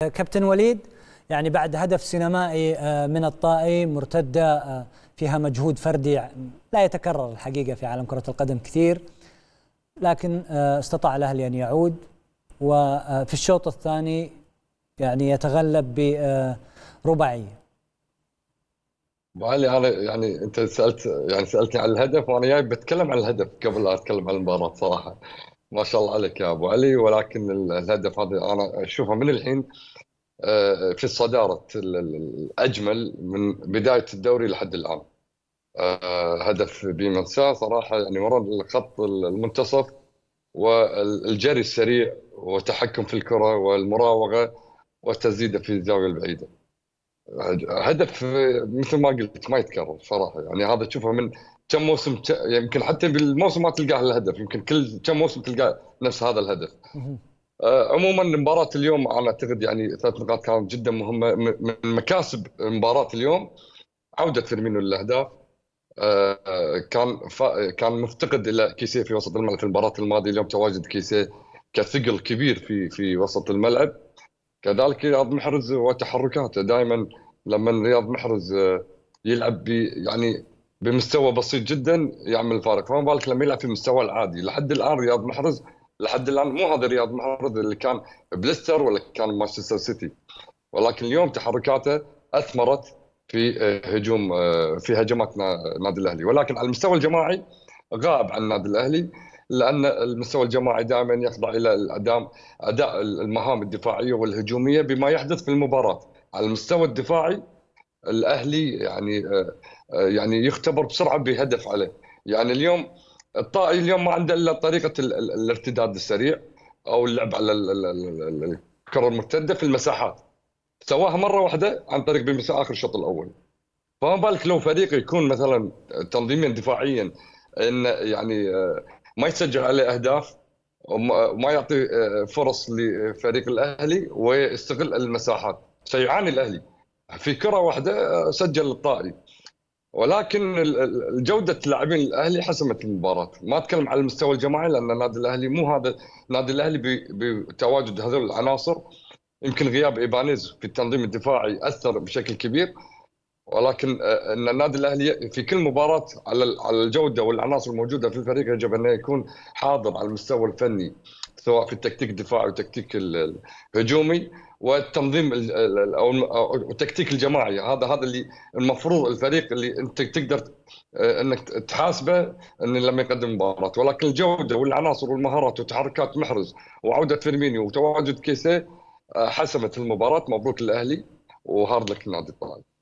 كابتن وليد يعني بعد هدف سينمائي آه، من الطائي مرتدة آه، فيها مجهود فردي لا يتكرر الحقيقة في عالم كرة القدم كثير لكن آه، استطاع الأهلي أن يعود وفي الشوط الثاني يعني يتغلب برباعية علي انا يعني انت سالت يعني سالتني عن الهدف وانا جاي بتكلم عن الهدف قبل لا اتكلم عن المباراه صراحه ما شاء الله عليك يا ابو علي ولكن الهدف هذا انا اشوفه من الحين آه، في الصداره الاجمل من بدايه الدوري لحد الان. آه، هدف بمنساه صراحه يعني وراء الخط المنتصف والجري السريع وتحكم في الكره والمراوغه وتسديده في الزاويه البعيده. هدف مثل ما قلت ما يتكرر صراحه يعني هذا تشوفه من كم موسم يمكن حتى بالموسم ما تلقاه الهدف يمكن كل كم موسم تلقاه نفس هذا الهدف آه، عموما مباراة اليوم انا اعتقد يعني ثلاث نقاط كانت جدا مهمة من مكاسب مباراة اليوم عودة فيرمينو للاهداف آه، كان كان مفتقد الى كيسيه في وسط الملعب في المباراة الماضية اليوم تواجد كيسيه كثقل كبير في في وسط الملعب كذلك رياض محرز وتحركاته دائما لما رياض محرز آه، يلعب بي يعني بمستوى بسيط جدا يعمل فارق فما بالك لما يلعب في المستوى العادي لحد الان رياض محرز لحد الان مو هذا رياض محرز اللي كان بليستر ولا كان مانشستر سيتي ولكن اليوم تحركاته اثمرت في آه، هجوم آه، في هجمات النادي الاهلي ولكن على المستوى الجماعي غاب عن النادي الاهلي لان المستوى الجماعي دائما يخضع الى اداء المهام الدفاعيه والهجوميه بما يحدث في المباراه على المستوى الدفاعي الاهلي يعني آه، آه، يعني يختبر بسرعه بهدف عليه يعني اليوم الطائي اليوم ما عنده الا طريقه الارتداد السريع او اللعب على الكره المرتده في المساحات سواها مره واحده عن طريق بمساء اخر الشوط الاول فما بالك لو فريق يكون مثلا تنظيميا دفاعيا ان يعني آه، ما يسجل عليه اهداف وما يعطي فرص لفريق الاهلي ويستغل المساحات سيعاني الاهلي في كره واحده آه، سجل الطائي ولكن جوده لاعبين الاهلي حسمت المباراه ما اتكلم على المستوى الجماعي لان النادي الاهلي مو هذا النادي الاهلي بتواجد هذول العناصر يمكن غياب ايبانيز في التنظيم الدفاعي اثر بشكل كبير ولكن آه، ان النادي الاهلي في كل مباراه على الجوده والعناصر الموجوده في الفريق يجب ان يكون حاضر على المستوى الفني سواء في التكتيك الدفاعي والتكتيك الهجومي والتنظيم او التكتيك الجماعي هذا هذا اللي المفروض الفريق اللي انت تقدر آه، انك تحاسبه ان لما يقدم مباراه ولكن الجوده والعناصر والمهارات وتحركات محرز وعوده فيرمينيو وتواجد كيسيه آه، حسمت المباراه مبروك الاهلي وهارد لك النادي الطائي